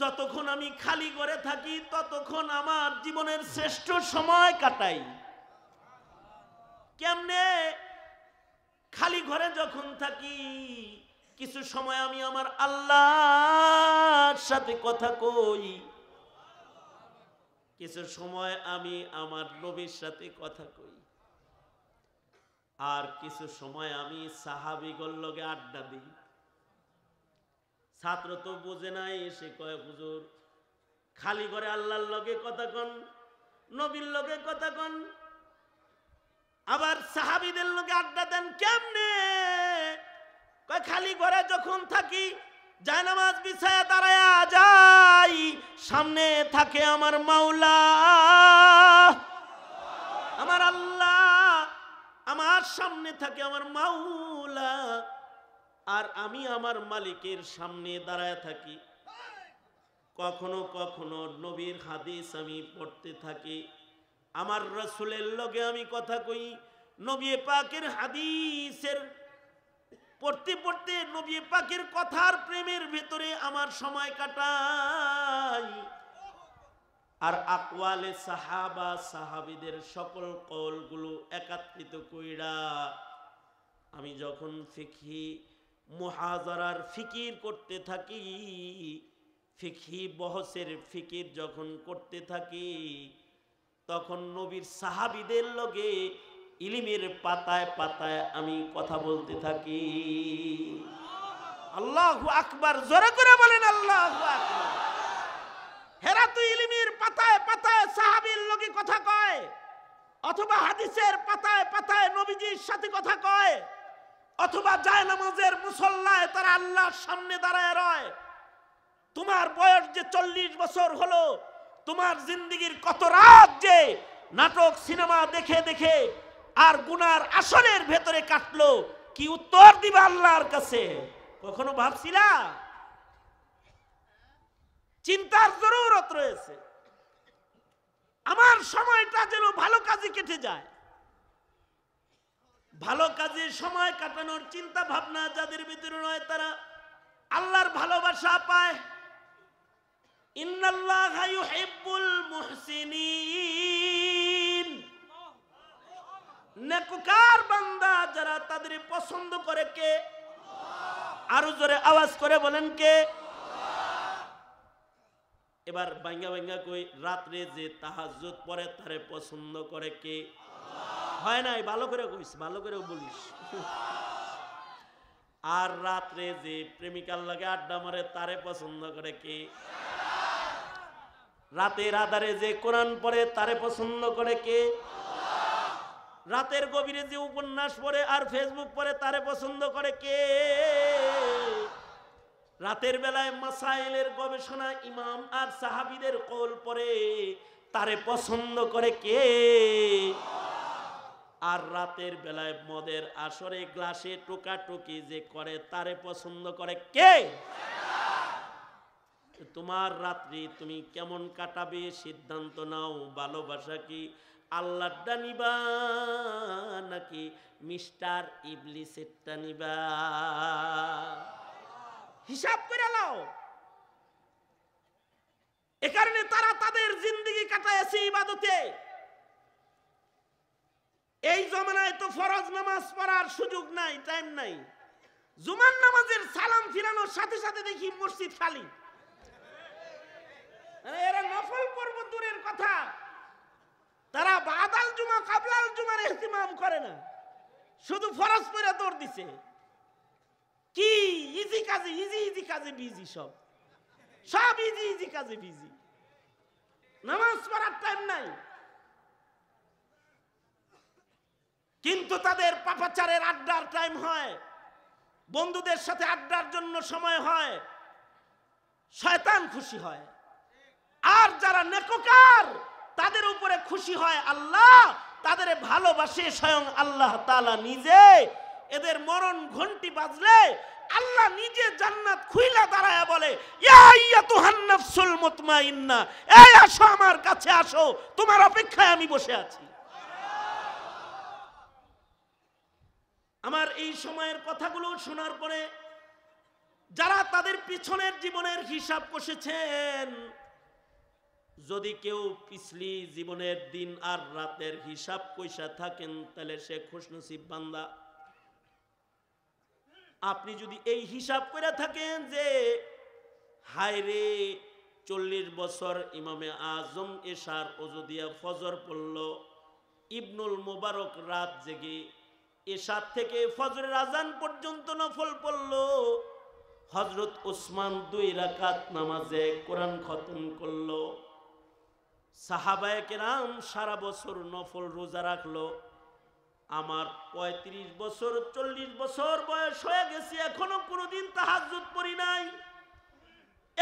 যতক্ষণ আমি খালি করে থাকি ততক্ষণ আমার জীবনের শ্রেষ্ঠ সময় কাটাই কেমনে খালি ঘরে যখন থাকি কিছু সময় আমি আমার আল্লাহর সাথে কথা কই কিছু সময় আমি আমার নবীর সাথে কথা কই আর কিছু সময় আমি সাহাবিগর লগে আড্ডা দিই ছাত্র তো বোঝে নাই সে কয় হুজুর খালি করে আল্লাহর লগে কথা কন নবীর লগে কথা কন আবার সাহাবিদের লগে আড্ডা দেন কেমনে কয় খালি ঘরে যখন থাকি জায়নামাজ বিছায়া দাঁড়ায়া যাই সামনে থাকে আমার মাওলা আমার আল্লাহ আমার সামনে থাকে আমার মাওলা আর আমি আমার মালিকের সামনে দাঁড়ায় থাকি কখনো কখনো নবীর হাদিস আমি পড়তে থাকি আমার রসুলের লগে আমি কথা কই নবী পাকের হাদিসের পড়তে পড়তে নবী পাকের কথার প্রেমের ভেতরে আমার সময় কাটাই আর আকওয়ালে সাহাবা সাহাবিদের সকল কলগুলো একাত্রিত কইরা আমি যখন ফিখি মুহাজারার ফিকির করতে থাকি ফিকি বহসের ফিকির যখন করতে থাকি তখন নবীর সাহাবিদের লগে ইলিমের পাতায় পাতায় আমি কথা বলতে থাকি আল্লাহ আকবার জোরে করে বলেন আল্লাহ হেরা তুই ইলিমের পাতায় পাতায় সাহাবির লগে কথা কয় অথবা হাদিসের পাতায় পাতায় নবীজির সাথে কথা কয় অথবা যায় নামাজের মুসল্লায় তারা আল্লাহর সামনে দাঁড়ায় রয় তোমার বয়স যে চল্লিশ বছর হলো তোমার জিন্দিগির কত রাত যে নাটক সিনেমা দেখে দেখে আর গুনার আসনের ভেতরে কাটলো কি উত্তর দিবে আল্লাহর কাছে কখনো ভাবছিলা চিন্তার জরুরত রয়েছে আমার সময়টা যেন ভালো কাজে কেটে যায় ভালো কাজে সময় কাটানোর চিন্তা ভাবনা যাদের ভিতরে নয় তারা আল্লাহর ভালোবাসা পায় বান্দা যারা তাদের পছন্দ করে কে আরো জোরে আওয়াজ করে বলেন কে এবার বাঙ্গা বাঙ্গা কই রাত্রে যে তাহাজ পরে তারে পছন্দ করে কে হয় নাই ভালো করে কইস ভালো করে বলিস আর রাত্রে যে প্রেমিকার লাগে আড্ডা মারে তারে পছন্দ করে কে রাতের আধারে যে কোরআন পড়ে তারে পছন্দ করে কে রাতের গভীরে যে উপন্যাস পড়ে আর ফেসবুক পড়ে তারে পছন্দ করে কে রাতের বেলায় মাসাইলের গবেষণা ইমাম আর সাহাবিদের কল পরে তারে পছন্দ করে কে আর রাতের বেলায় মদের আসরে গ্লাসে টোকাটুকি যে করে তারে পছন্দ করে কে তোমার রাত্রি তুমি কেমন কাটাবে সিদ্ধান্ত নাও ভালোবাসা কি আল্লাহ টানিবা নাকি মিস্টার ইবলি টানিবা হিসাব করে নাও এ কারণে তারা তাদের জিন্দগি কাটায় ইবাদতে এই জমানায় তো ফরজ নামাজ পড়ার সুযোগ নাই টাইম নাই জুমার নামাজের সালাম ফিরানোর সাথে সাথে দেখি মসজিদ খালি এরা নফল পর্ব দূরের কথা তারা বাদাল জুমা কাবলাল জুমার এহতিমাম করে না শুধু ফরজ পরে দৌড় দিছে কি ইজি কাজে ইজি ইজি কাজে বিজি সব সব ইজি ইজি কাজে বিজি নামাজ পড়ার টাইম নাই কিন্তু তাদের পাপাচারের আড্ডার টাইম হয় বন্ধুদের সাথে আড্ডার জন্য সময় হয় শয়তান খুশি হয় আর যারা নেককার তাদের উপরে খুশি হয় আল্লাহ তাদের ভালোবাসে স্বয়ং আল্লাহ তালা নিজে এদের মরণ ঘন্টি বাজলে আল্লাহ নিজে জান্নাত খুইলা দাঁড়ায় বলে আমার কাছে আসো তোমার অপেক্ষায় আমি বসে আছি আমার এই সময়ের কথাগুলো শোনার পরে যারা তাদের পিছনের জীবনের হিসাব কষেছেন যদি কেউ পিছলি জীবনের দিন আর রাতের হিসাব পয়সা থাকেন তাহলে সে খুশনসিব বান্দা আপনি যদি এই হিসাব করে থাকেন যে হায় রে চল্লিশ বছর ইমামে আজম এশার ওজদিয়া ফজর পড়ল ইবনুল মোবারক রাত জেগে এসাদ থেকে ফজরের আজান পর্যন্ত নফল পড়ল হজরত ওসমান দুই রাকাত নামাজে কোরআন খতম করল সাহাবায় কেরাম সারা বছর নফল রোজা রাখলো আমার ৩৫ বছর চল্লিশ বছর বয়স হয়ে গেছে এখনো কোনোদিন তাহাজুত পড়ি নাই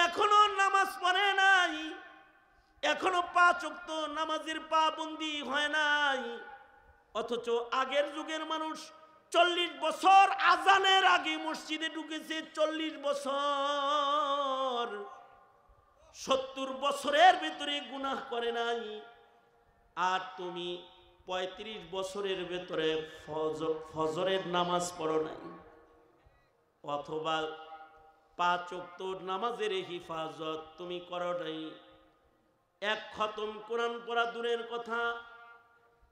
এখনো নামাজ পড়ে নাই এখনো পা চোখ নামাজের পা বন্দি হয় নাই অথচ আগের যুগের মানুষ চল্লিশ বছর আজানের আগে মসজিদে ঢুকেছে চল্লিশ বছর সত্তর বছরের ভেতরে গুনাহ করে নাই আর তুমি পঁয়ত্রিশ বছরের ভেতরে ফজরের নামাজ পড়ো নাই অথবা পাঁচ অক্টোর নামাজের হিফাজত তুমি করো নাই এক খতম কোরআন পড়া দূরের কথা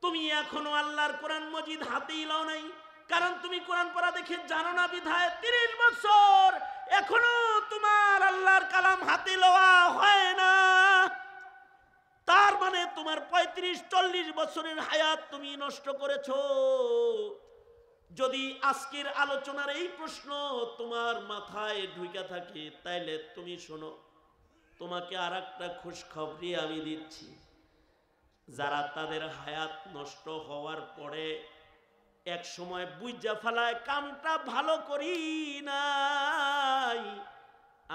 তুমি এখনো আল্লাহর কোরআন মজিদ হাতেই লাও নাই কারণ তুমি কোরআন পড়া দেখে জানো না বিধায় তিরিশ বছর এখনো তোমার আল্লাহর কালাম হাতে লওয়া হয় না তার মানে তোমার পঁয়ত্রিশ চল্লিশ বছরের হায়াত তুমি নষ্ট করেছ যদি আজকের আলোচনার এই প্রশ্ন তোমার মাথায় ঢুকে থাকে তাইলে তুমি শোনো তোমাকে আর একটা খুশখবরি আমি দিচ্ছি যারা তাদের হায়াত নষ্ট হওয়ার পরে এক সময় বুঝা ফেলায় কামটা ভালো করি নাই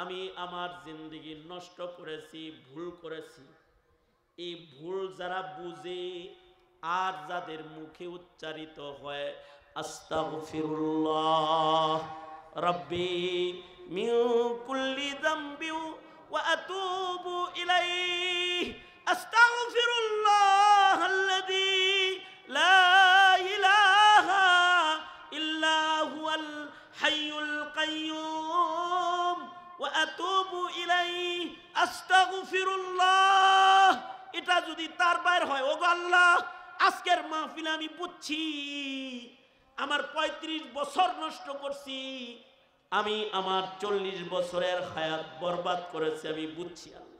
আমি আমার জিন্দগি নষ্ট করেছি ভুল করেছি এই ভুল যারা বুঝে আর যাদের মুখে উচ্চারিত হয় আস্তাগফিরুল্লাহ রব্বি মিউ কুল্লি যামবি ওয়া আতুবু আতুবু ইলাই আস্তাগফিরুল্লাহ এটা যদি তার বাইর হয় ওগো আল্লাহ আজকের মাহফিলে আমি বুঝছি আমার ৩৫ বছর নষ্ট করছি আমি আমার চল্লিশ বছরের হায়াত বরবাদ করেছি আমি বুঝছি আল্লাহ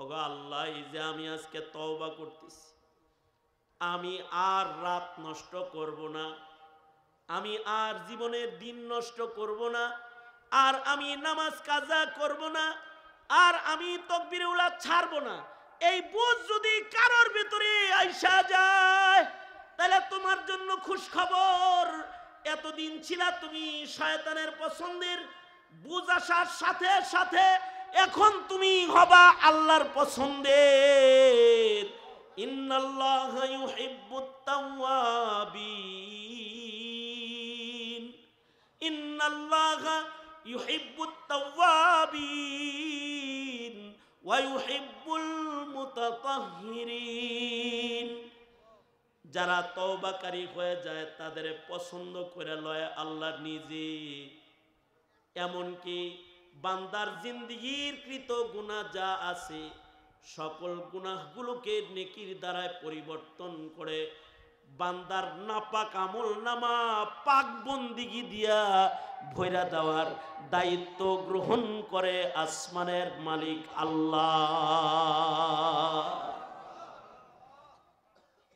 ওগো আল্লাহ এই যে আমি আজকে তওবা করতেছি আমি আর রাত নষ্ট করব না আমি আর জীবনের দিন নষ্ট করব না আর আমি নামাজ কাজা করব না আর আমি তকবির উলা ছাড়বো না এই বুঝ যদি কারোর ভিতরে আইসা যায় তাহলে তোমার জন্য খুশ খবর এতদিন ছিল তুমি শয়তানের পছন্দের বুঝ আসার সাথে সাথে এখন তুমি হবা আল্লাহর পছন্দের ইন্নাল্লাহ ইন্নাল্লাহ ইউহিব্বুত তাওয়াবিন ওয়া ইউহিব্বুল যারা তৌবাকারী হয়ে যায় তাদের পছন্দ করে লয় আল্লাহ নিজে এমনকি বান্দার জিন্দগির কৃত গুণা যা আছে সকল গুনাহগুলোকে নেকির দ্বারায় পরিবর্তন করে বান্দার নাপাক আমল নামা পাক বন্দিগি দিয়া ভৈরা দেওয়ার দায়িত্ব গ্রহণ করে আসমানের মালিক আল্লাহ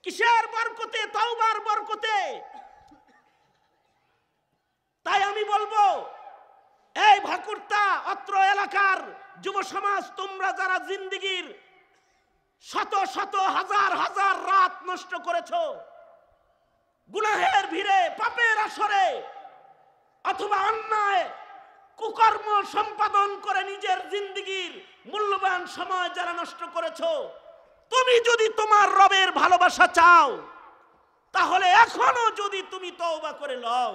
কিসের বরকতে তাওবার বরকতে তাই আমি বলবো এই ভাকুরতা অত্র এলাকার যুব সমাজ তোমরা যারা জিন্দিগির শত শত হাজার হাজার রাত নষ্ট করেছো গুনাহের ভিড়ে পাপের আসরে অথবা অন্যায় কুকর্ম সম্পাদন করে নিজের জিন্দগির মূল্যবান সময় যারা নষ্ট করেছ তুমি যদি তোমার রবের ভালোবাসা চাও তাহলে এখনো যদি তুমি তওবা করে লও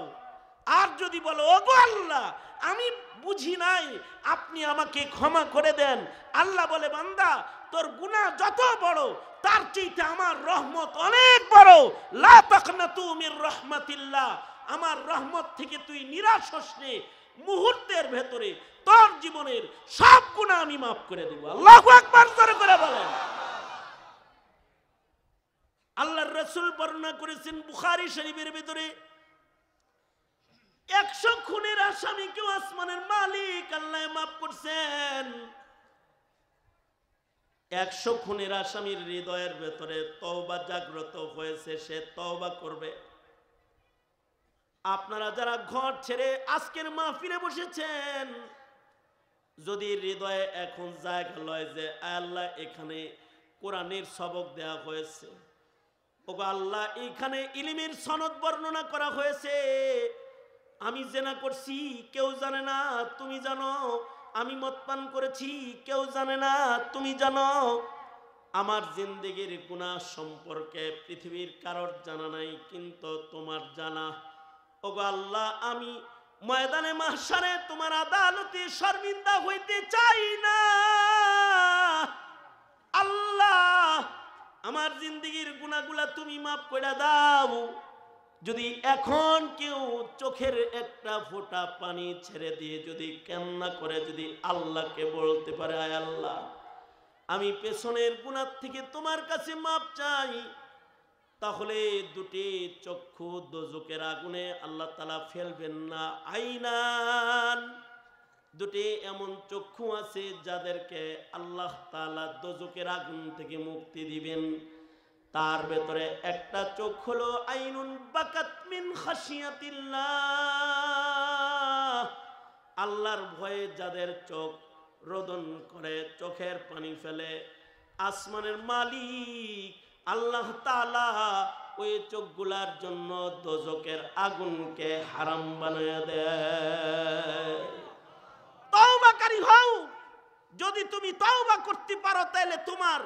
আর যদি বলো ওগো আল্লাহ আমি বুঝি নাই আপনি আমাকে ক্ষমা করে দেন আল্লাহ বলে বান্দা তোর গুণা যত বড় তার চেয়েতে আমার রহমত অনেক বড় লা মির রহমাতিল্লাহ আমার রহমত থেকে তুই নিরাশ হস নে মুহূর্তের ভেতরে তোর জীবনের সব গুণা আমি মাফ করে দেব আল্লাহ একবার জোরে করে বলেন আল্লাহর রসুল বর্ণনা করেছেন বুখারি শরীফের ভিতরে একশো খুনের আসামিকেও আসমানের মালিক আল্লাহ মাফ করছেন একশো খুনের আসামির হৃদয়ের ভেতরে তওবা জাগ্রত হয়েছে সে তওবা করবে আপনারা যারা ঘর ছেড়ে আজকের মা ফিরে বসেছেন যদি হৃদয়ে এখন জায়গা লয় যে আল্লাহ এখানে কোরআনের সবক দেয়া হয়েছে ওগো আল্লাহ এখানে ইলিমের সনদ বর্ণনা করা হয়েছে আমি জেনা করছি কেউ জানে না তুমি জানো আমি মত পান করেছি কেউ জানে না তুমি জানো আমার জিন্দগির গুণা সম্পর্কে পৃথিবীর কারোর জানা নাই কিন্তু তোমার জানা ওগো আল্লাহ আমি ময়দানে মাসারে তোমার আদালতে শর্মিন্দা হইতে চাই না আল্লাহ আমার জিন্দগির গুণাগুলা তুমি মাফ করে দাও যদি এখন কেউ চোখের একটা ফোঁটা পানি ছেড়ে দিয়ে যদি কান্না করে যদি আল্লাহকে বলতে পারে আয় আল্লাহ আমি পেছনের গুণার থেকে তোমার কাছে মাপ চাই তাহলে দুটি চক্ষু দোজকের আগুনে আল্লাহ তালা ফেলবেন না আইনান দুটি এমন চক্ষু আছে যাদেরকে আল্লাহ তালা দোজকের আগুন থেকে মুক্তি দিবেন তার ভেতরে একটা চোখ হলো আইনুন বাকাতমিন আল্লাহর ভয়ে যাদের চোখ রোদন করে চোখের পানি ফেলে আসমানের মালিক আল্লাহ তালা ওই চোখগুলার জন্য দোজকের আগুনকে হারাম বানায় দেয় তওবাকারী হও যদি তুমি তাও বা করতে পারো তাহলে তোমার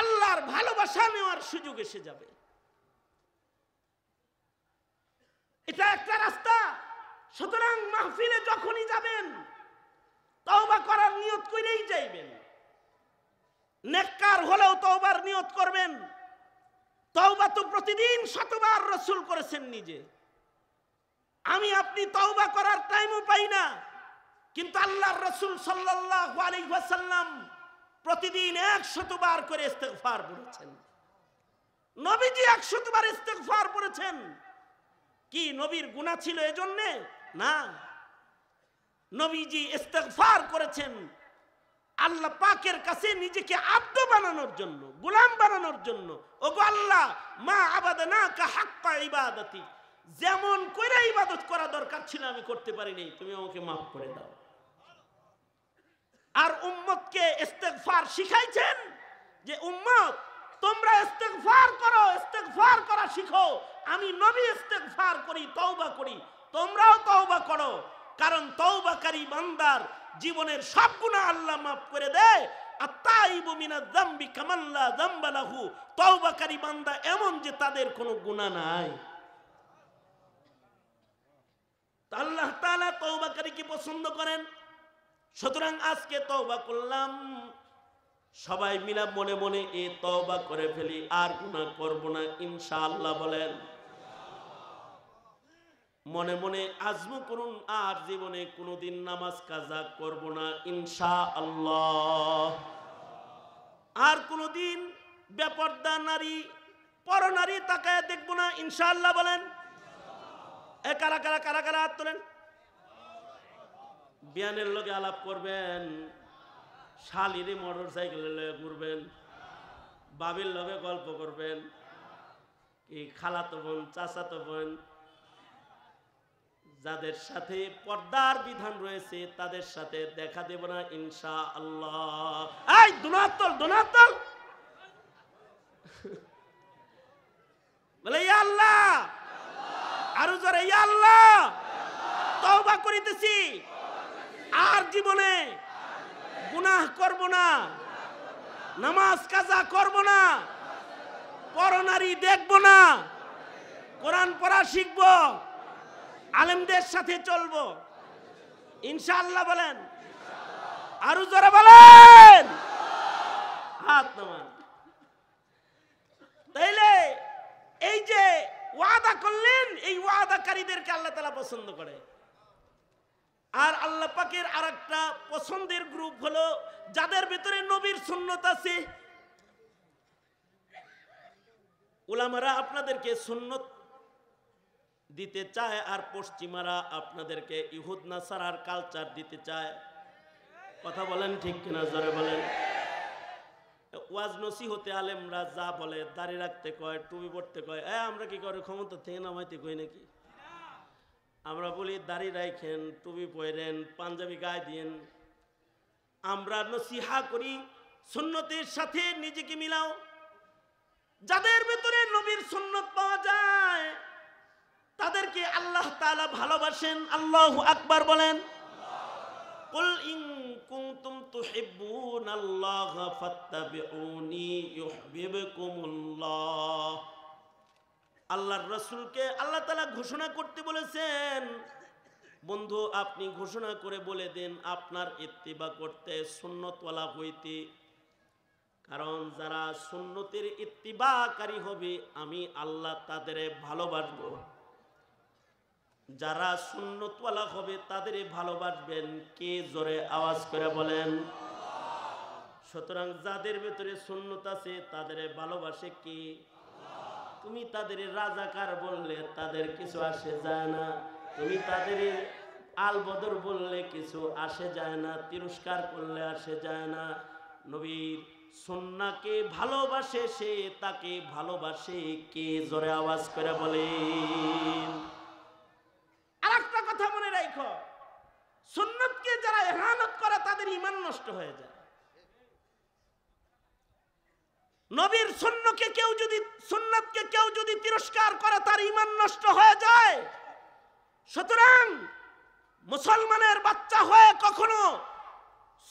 আল্লাহর ভালোবাসা নেওয়ার সুযোগ এসে যাবে এটা একটা রাস্তা সুতরাং মাহফিলে যখনই যাবেন তওবা করার নিয়ত করেই যাইবেন নেককার হলেও তওবার নিয়ত করবেন তওবা তো প্রতিদিন শতবার রসুল করেছেন নিজে আমি আপনি তওবা করার টাইমও পাই না কিন্তু আল্লাহর রসুল সাল্লাল্লাহু আলাইহি ওয়াসাল্লাম প্রতিদিন একশতবার করে ইস্তেকফার পড়েছেন নবীজি একশতবার ইস্তেকফার পড়েছেন কি নবীর গুণা ছিল এজন্যে না নবীজি ইস্তেকফার করেছেন আল্লাহ পাকের কাছে নিজেকে আব্দ বানানোর জন্য গোলাম বানানোর জন্য ওগো আল্লাহ মা আবাদ না কা হাক্কা ইবাদতি যেমন করে ইবাদত করা দরকার ছিল আমি করতে পারিনি তুমি আমাকে মাফ করে দাও আর উম্মতকে ইস্তেকফার শিখাইছেন যে উম্মত তোমরা ইস্তেকফার করো ইস্তেকফার করা শিখো আমি নবী ইস্তেকফার করি তওবা করি তোমরাও তওবা করো কারণ তওবাকারী বান্দার জীবনের সব গুনাহ আল্লাহ মাফ করে দেয় আত্তাইবু মিনাজ যামবি কামাল্লা যামবালাহু তওবাকারী বান্দা এমন যে তাদের কোনো গুনাহ নাই আল্লাহ তাআলা তওবাকারীকে কি পছন্দ করেন সুতরাং আজকে তবা করলাম সবাই মিলা মনে মনে এ তবা করে ফেলি আর গুণা করব না ইনশাআল্লাহ বলেন মনে মনে আজম করুন আর জীবনে কোনোদিন নামাজ কাজা করব না ইনশা আল্লাহ আর কোনোদিন ব্যাপারদা নারী নারী তাকায় দেখবো না ইনশাআল্লাহ বলেন এ কারা কারা কারা কারা হাত তোলেন বিয়ানের লোকে আলাপ করবেন শালিরে মোটর সাইকেলের ঘুরবেন বাবির লোকে গল্প করবেন কি খালাতো বোন চাচাতো বোন যাদের সাথে পর্দার বিধান রয়েছে তাদের সাথে দেখা দেব না ইনশা আল্লাহ দোনাতল দোনাতল বলে ইয়া আল্লাহ আরো জোরে আল্লাহ তওবা করিতেছি আর জীবনে গুনাহ করব না নামাজ কাজা করব না পরনারী দেখব না কোরআন পড়া শিখব আলেমদের সাথে চলব ইনশাআল্লাহ বলেন আরো জোরে বলেন হাত নামান তাইলে এই যে ওয়াদা করলেন এই ওয়াদাকারীদেরকে আল্লাহ তালা পছন্দ করে আর আল্লাহ পাকের আর একটা পছন্দের গ্রুপ হলো যাদের ভিতরে নবীর সুন্নত আছে ওলামারা আপনাদেরকে সুন্নত দিতে চায় আর পশ্চিমারা আপনাদেরকে ইহুদ নাসারার কালচার দিতে চায় কথা বলেন ঠিক কিনা জোরে বলেন ওয়াজ নসি হতে আলেমরা যা বলে দাঁড়িয়ে রাখতে কয় টুপি পড়তে কয় আমরা কি করে ক্ষমতা থেকে নামাইতে কই নাকি আমরা বলি দাড়ি রাখেন টুপি পরেন পাঞ্জাবি গায়ে দিন আমরা নসিহা করি সুন্নতের সাথে নিজেকে মিলাও যাদের ভেতরে নবীর সুন্নত পাওয়া যায় তাদেরকে আল্লাহ তাআলা ভালোবাসেন আল্লাহ আকবার বলেন قل إن كنتم تحبون الله فاتبعوني আল্লাহর রসুলকে আল্লাহ তালা ঘোষণা করতে বলেছেন বন্ধু আপনি ঘোষণা করে বলে দেন আপনার ইত্তিবা করতে সুন্নতওয়ালা হইতে কারণ যারা সুন্নতির ইত্তিবাকারী হবে আমি আল্লাহ তাদের ভালোবাসব যারা সুন্নতওয়ালা হবে তাদের ভালোবাসবেন কে জোরে আওয়াজ করে বলেন সুতরাং যাদের ভেতরে সুন্নত আছে তাদের ভালোবাসে কে তুমি তাদের রাজাকার বললে তাদের কিছু আসে যায় না তুমি তাদের আলবদর বললে কিছু আসে যায় না তিরস্কার করলে আসে যায় না নবীর সন্নাকে ভালোবাসে সে তাকে ভালোবাসে কে জোরে আওয়াজ করে বলে আরেকটা কথা মনে রাখো সুন্নতকে যারা এহানত করে তাদের ইমান নষ্ট হয়ে যায় নবীর সুন্নকে কেউ যদি সুন্নাতকে কেউ যদি তিরস্কার করে তার ইমান নষ্ট হয়ে যায় সুতরাং মুসলমানের বাচ্চা হয়ে কখনো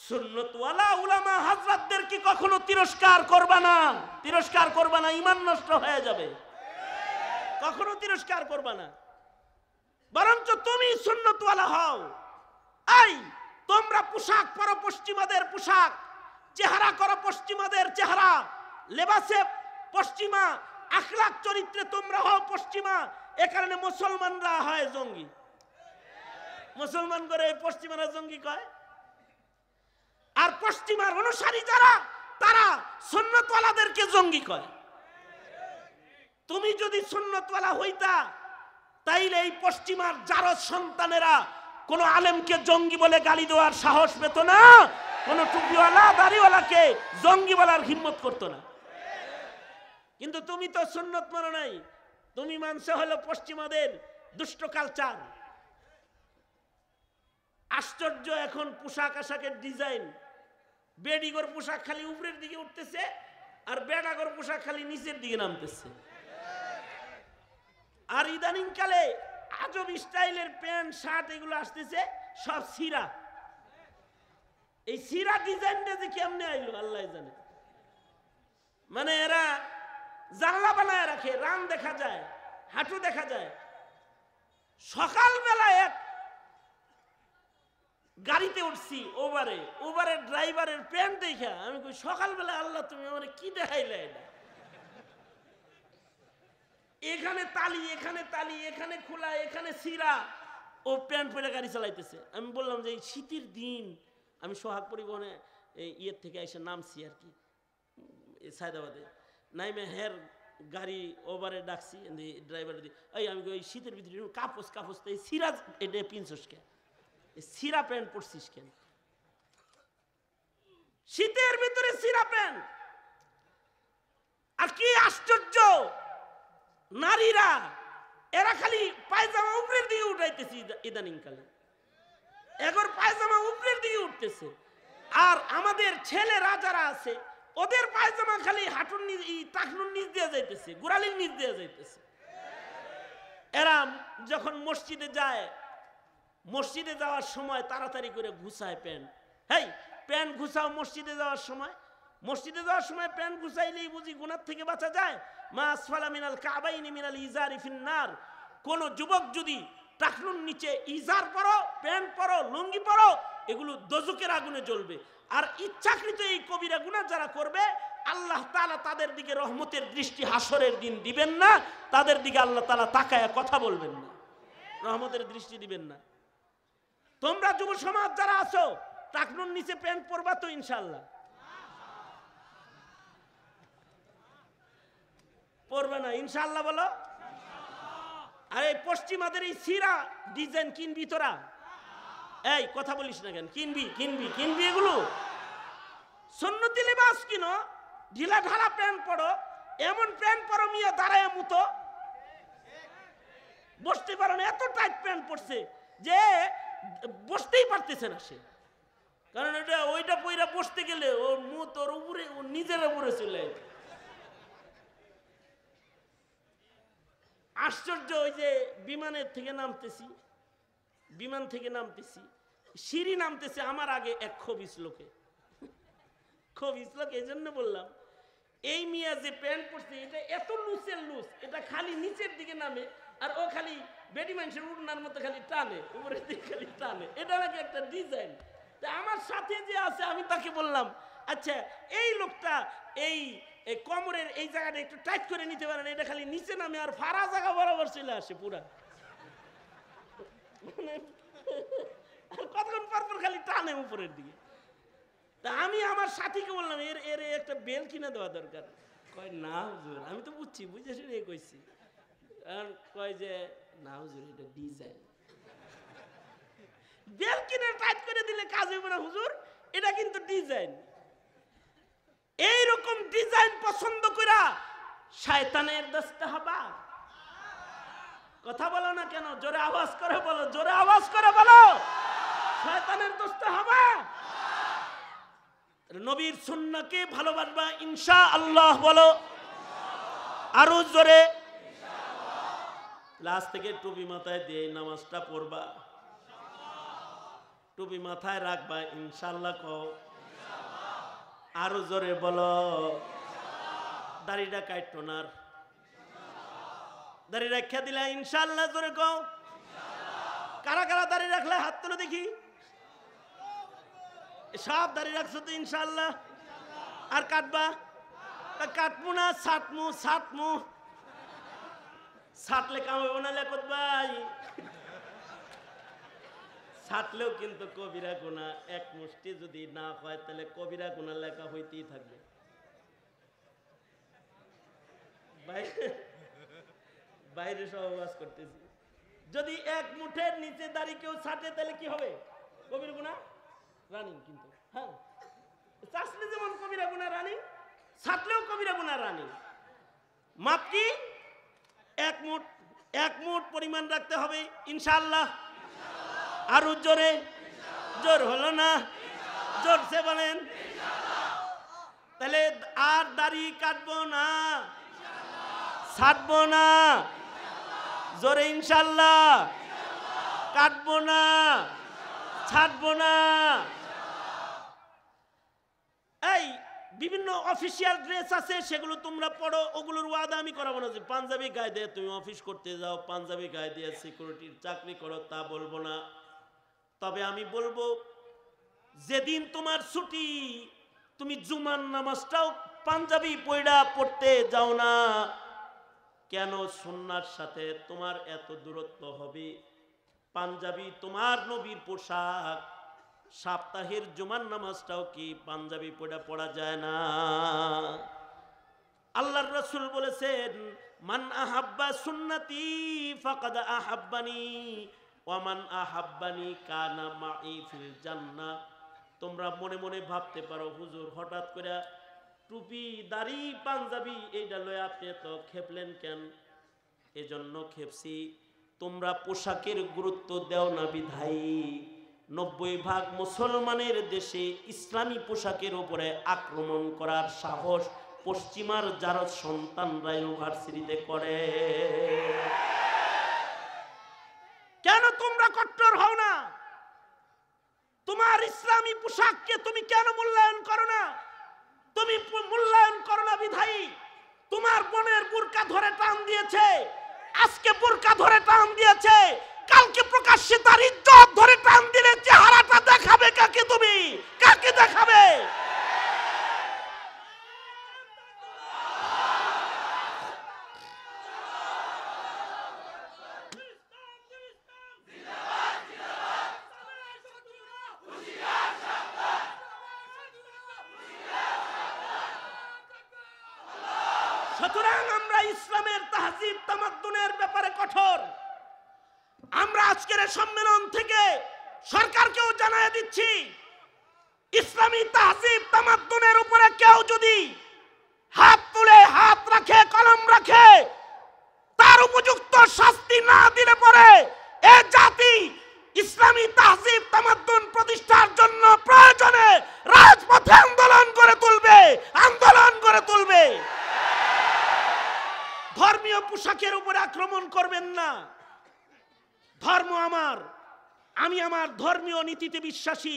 সুন্নতওয়ালা উলামা হাজরাতদের কি কখনো তিরস্কার করবা না তিরস্কার করবা না ইমান নষ্ট হয়ে যাবে কখনো তিরস্কার করবা না বরঞ্চ তুমি সুন্নতওয়ালা হও আই তোমরা পোশাক পর পশ্চিমাদের পোশাক চেহারা করো পশ্চিমাদের চেহারা লেবাসে পশ্চিমা আখলাক চরিত্রে তোমরা হও পশ্চিমা এ কারণে মুসলমানরা হয় জঙ্গি মুসলমান করে পশ্চিমারা জঙ্গি কয় আর পশ্চিমার অনুসারী যারা তারা সন্ন্যতওয়ালাদেরকে জঙ্গি কয় তুমি যদি সন্ন্যতওয়ালা হইতা তাইলে এই পশ্চিমার যার সন্তানেরা কোন আলেমকে জঙ্গি বলে গালি দেওয়ার সাহস পেত না কোন টুপিওয়ালা দাড়িওয়ালাকে জঙ্গি বলার হিম্মত করতো না কিন্তু তুমি তো সুন্নত মানো নাই তুমি মানছো হলো পশ্চিমাদের দুষ্ট কালচার আশ্চর্য এখন পোশাক আশাকের ডিজাইন বেডিগর পোশাক খালি উপরের দিকে উঠতেছে আর বেডাগর পোশাক খালি নিচের দিকে নামতেছে আর ইদানিংকালে আজব স্টাইলের প্যান্ট শার্ট এগুলো আসতেছে সব সিরা এই সিরা ডিজাইনটা যে কেমনে আইলো আল্লাহ জানে মানে এরা জানলা বানায় রাখে রান দেখা যায় হাঁটু দেখা যায় সকালবেলা এক গাড়িতে উঠছি ওবারে ওবারে ড্রাইভারের প্যান্ট দেখা আমি কই সকালবেলা আল্লাহ তুমি আমার কি দেখাইলে এটা এখানে তালি এখানে তালি এখানে খোলা এখানে সিরা ও প্যান্ট পরে গাড়ি চালাইতেছে আমি বললাম যে এই শীতের দিন আমি সোহাগ পরিবহনে ইয়ের থেকে এসে নামছি আর কি সায়দাবাদে নাইমে হের গাড়ি ওভারে ডাকছি ড্রাইভার দি এই আমি ওই শীতের ভিতরে কাপস কাপস তাই সিরা এটা পিনছস কেন সিরা প্যান্ট পরছিস কেন শীতের ভিতরে সিরা প্যান্ট আর কি আশ্চর্য নারীরা এরা খালি পায়জামা উপরের দিকে উঠাইতেছে ইদানিংকালে এখন পায়জামা উপরের দিকে উঠতেছে আর আমাদের ছেলে রাজারা আছে ওদের পায়জামা খালি হাঁটুর টাকনুর নিচ দিয়ে যাইতেছে গোড়ালির নিচ দিয়ে যাইতেছে এরাম যখন মসজিদে যায় মসজিদে যাওয়ার সময় তাড়াতাড়ি করে ঘুষায় প্যান্ট হেই প্যান্ট ঘুষাও মসজিদে যাওয়ার সময় মসজিদে যাওয়ার সময় প্যান্ট ঘুষাইলেই বুঝি গুনার থেকে বাঁচা যায় মা আসফালা মিনাল কাবাইনি মিনাল ইজার ইফিন্নার কোন যুবক যদি টাকনুর নিচে ইজার পরো প্যান্ট পরো লুঙ্গি পরো এগুলো দজুকের আগুনে জ্বলবে আর ইচ্ছাকৃত এই কবিরা গুণা যারা করবে আল্লাহ তালা তাদের দিকে রহমতের দৃষ্টি হাসরের দিন দিবেন না তাদের দিকে আল্লাহ তালা তাকায় কথা বলবেন না রহমতের দৃষ্টি দিবেন না তোমরা যুব সমাজ যারা আছো টাকনুর নিচে প্যান্ট পরবা তো ইনশাল্লাহ পরবে না ইনশাল্লাহ বলো আর এই পশ্চিমাদের এই সিরা ডিজাইন কিনবি তোরা এই কথা বলিস না কেন কিনবি কিনবি কিনবি এগুলো সন্ন্যতি লিবাস কিনো ঢিলা ঢালা প্যান্ট পরো এমন প্যান্ট পরো মিয়া দাঁড়ায় মুতো বসতে পারো না এত টাইট প্যান্ট পরছে যে বসতেই পারতেছে না সে কারণ এটা ওইটা পইরা বসতে গেলে ওর মুখ ওর উপরে ও নিজের উপরে চলে আশ্চর্য ওই যে বিমানের থেকে নামতেছি বিমান থেকে নামতেছি সিঁড়ি নামতেছে আমার আগে এক ক্ষোভ লোকে ক্ষোভ শ্লোক এই জন্য বললাম এই মিয়া যে প্যান্ট পরছে এটা এত লুসের লুস এটা খালি নিচের দিকে নামে আর ও খালি বেডি মানুষের উড়নার মতো খালি টানে উপরের দিকে খালি টানে এটা নাকি একটা ডিজাইন তা আমার সাথে যে আছে আমি তাকে বললাম আচ্ছা এই লোকটা এই কোমরের এই জায়গাটা একটু টাইট করে নিতে পারেন এটা খালি নিচে নামে আর ফারা জায়গা বরাবর চলে আসে পুরা মানে টানে উপরের দিকে তা আমি আমার সাথীকে বললাম এর এর একটা বেল কিনে দেওয়া দরকার কয় না হুজুর আমি তো বুঝছি বুঝে শুনে কইছি আর কয় যে না হুজুর এটা ডিজাইন বেল কিনে টাইট করে দিলে কাজ হইব না হুজুর এটা কিন্তু ডিজাইন এই রকম ডিজাইন পছন্দ করা শয়তানের দস্তে হবা কথা বলো না কেন জোরে আওয়াজ করে বলো জোরে আওয়াজ করে বলো শয়তানের দোস্ত হবে নবীর সুন্নাকে ভালোবাসবা ইনশা আল্লাহ বলো আরো জোরে লাস্ট থেকে টুপি মাথায় দিয়ে নামাজটা পড়বা টুপি মাথায় রাখবা ইনশাল্লাহ কও আরো জোরে বলো দাড়িটা কাটতো না দাড়ি রাখিয়া দিলা ইনশাল্লাহ জোরে কও কারা কারা দাড়ি রাখলে হাত তুলে দেখি সব দাঁড়িয়ে রাখছো তো ইনশাল্লাহ আর কাটবা কাটবো না সাতমু সাতমু সাতলে কামাবো না লেখত ভাই সাতলেও কিন্তু কবিরা গোনা এক মুষ্টি যদি না হয় তাহলে কবিরা গোনা লেখা হইতেই থাকবে বাইরে সহবাস করতেছি যদি এক মুঠের নিচে দাঁড়িয়ে কেউ ছাটে তাহলে কি হবে কবির গুণা রানিং কিন্তু হ্যাঁ চাষলে যেমন কবিরা গুণা রানিং ছাটলেও কবিরা গুণা রানিং মাপ কি এক মুঠ এক মুঠ পরিমাণ রাখতে হবে ইনশাল্লাহ আরো জোরে জোর হলো না জোর সে বলেন তাহলে আর দাড়ি কাটবো না ছাড়বো না জোরে ইনশাল্লাহ কাটবো না ছাড়বো না এই বিভিন্ন অফিসিয়াল ড্রেস আছে সেগুলো তোমরা পড়ো ওগুলোর ওয়াদা আমি করাবো না যে পাঞ্জাবি গায়ে দিয়ে তুমি অফিস করতে যাও পাঞ্জাবি গায়ে দিয়ে সিকিউরিটির চাকরি করো তা বলবো না তবে আমি বলবো যেদিন তোমার ছুটি তুমি জুমার নামাজটাও পাঞ্জাবি পয়ডা পড়তে যাও না কেন সন্ন্যার সাথে তোমার এত দূরত্ব হবে পাঞ্জাবি তোমার নবীর পোশাক সাপ্তাহের জুমার নামাজটাও কি পাঞ্জাবি পড়া পড়া যায় না আল্লাহর রসুল বলেছেন মান আহাব্বা সুন্নতি ফাকাদ আহাব্বানি ওয়ামান আহাব্বানি কানা মাই ফিল জান্না তোমরা মনে মনে ভাবতে পারো হুজুর হঠাৎ করে টুপি দাড়ি পাঞ্জাবি এইটা লয়ে আপনি তো খেপলেন কেন এজন্য খেপছি তোমরা পোশাকের গুরুত্ব দেও না বিধাই নব্বই ভাগ মুসলমানের দেশে ইসলামী পোশাকের ওপরে আক্রমণ করার সাহস পশ্চিমার যারা সন্তানরা ইউনিভার্সিটিতে করে কেন তোমরা কট্টর হও না তোমার ইসলামী পোশাককে তুমি কেন মূল্যায়ন করো না তুমি মূল্যায়ন করো না বিধায়ী তোমার বোনের বুরকা ধরে টান দিয়েছে আজকে বোরকা ধরে টান দিয়েছে কালকে প্রকাশ্যে তার ইজ্জত ধরে টান দিয়েছে ধর্মীয় পোশাকের উপরে আক্রমণ করবেন না ধর্ম আমার আমি আমার ধর্মীয় নীতিতে বিশ্বাসী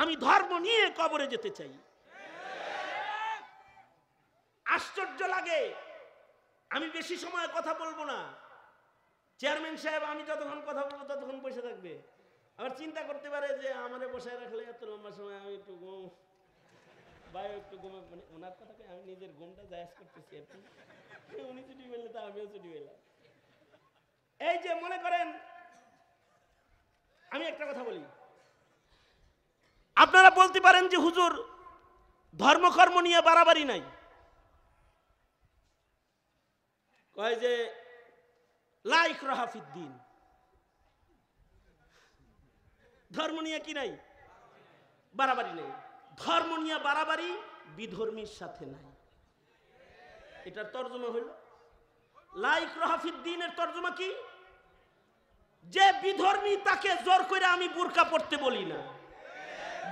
আমি ধর্ম নিয়ে কবরে যেতে চাই আশ্চর্য লাগে আমি বেশি সময় কথা বলবো না চেয়ারম্যান সাহেব আমি যতক্ষণ কথা বলবো ততক্ষণ বসে থাকবে আবার চিন্তা করতে পারে যে আমাদের বসায় রাখলে এত লম্বা সময় আমি একটু ভাই একটু ঘুমে মানে ওনার আমি নিজের ঘুমটা করতেছি উনি ছুটি পেলে তা আমিও ছুটি পেলাম এই যে মনে করেন আমি একটা কথা বলি আপনারা বলতে পারেন যে হুজুর ধর্মকর্ম নিয়ে বাড়াবাড়ি নাই কয় যে লাইক রহাফিদ্দিন ধর্ম নিয়ে কি নাই বাড়াবাড়ি নেই ধর্ম নিয়ে বাড়াবাড়ি বিধর্মীর সাথে নাই এটার তর্জমা হইল লাইক রহাফিদ্দিনের তর্জমা কি যে বিধর্মী তাকে জোর করে আমি বুরকা পড়তে বলি না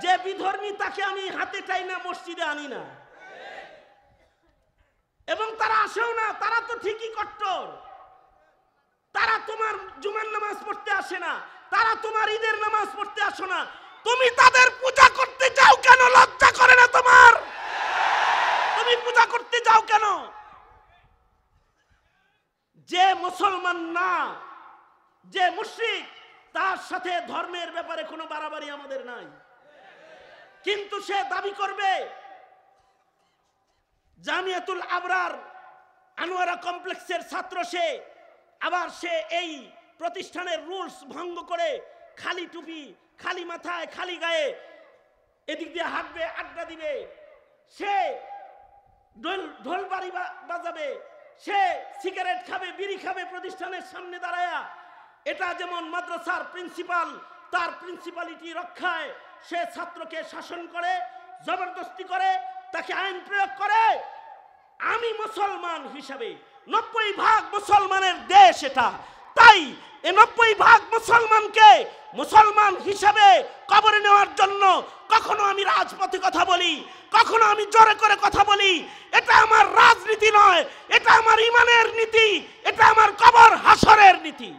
যে বিধর্মী তাকে আমি হাতে চাই না মসজিদে আনি না এবং তারা আসেও না তারা তো ঠিকই কট্টর তারা তোমার জুমার নামাজ পড়তে আসে না তারা তোমার ঈদের নামাজ পড়তে আসো না তুমি তাদের পূজা করতে যাও কেন লজ্জা করে না তোমার তুমি পূজা করতে যাও কেন যে মুসলমান না যে মুশ্রিক তার সাথে ধর্মের ব্যাপারে কোনো বাড়াবাড়ি আমাদের নাই কিন্তু সে দাবি করবে জামিয়াতুল আবরার আনোয়ারা কমপ্লেক্সের ছাত্র সে আবার সে এই প্রতিষ্ঠানের রুলস ভঙ্গ করে খালি টুপি খালি মাথায় খালি গায়ে এদিক দিয়ে হাঁটবে আড্ডা দিবে সে ঢোল বাড়ি বাজাবে সে সিগারেট খাবে বিড়ি খাবে প্রতিষ্ঠানের সামনে দাঁড়ায়া এটা যেমন মাদ্রাসার প্রিন্সিপাল তার প্রিন্সিপালিটি রক্ষায় সে ছাত্রকে শাসন করে জবরদস্তি করে তাকে আইন প্রয়োগ করে আমি মুসলমান হিসাবে নব্বই ভাগ মুসলমানের দেশ এটা তাই এ ভাগ মুসলমানকে মুসলমান হিসেবে কবরে নেওয়ার জন্য কখনো আমি রাজপথে কথা বলি কখনো আমি জোরে করে কথা বলি এটা আমার রাজনীতি নয় এটা আমার ইমানের নীতি এটা আমার কবর হাসরের নীতি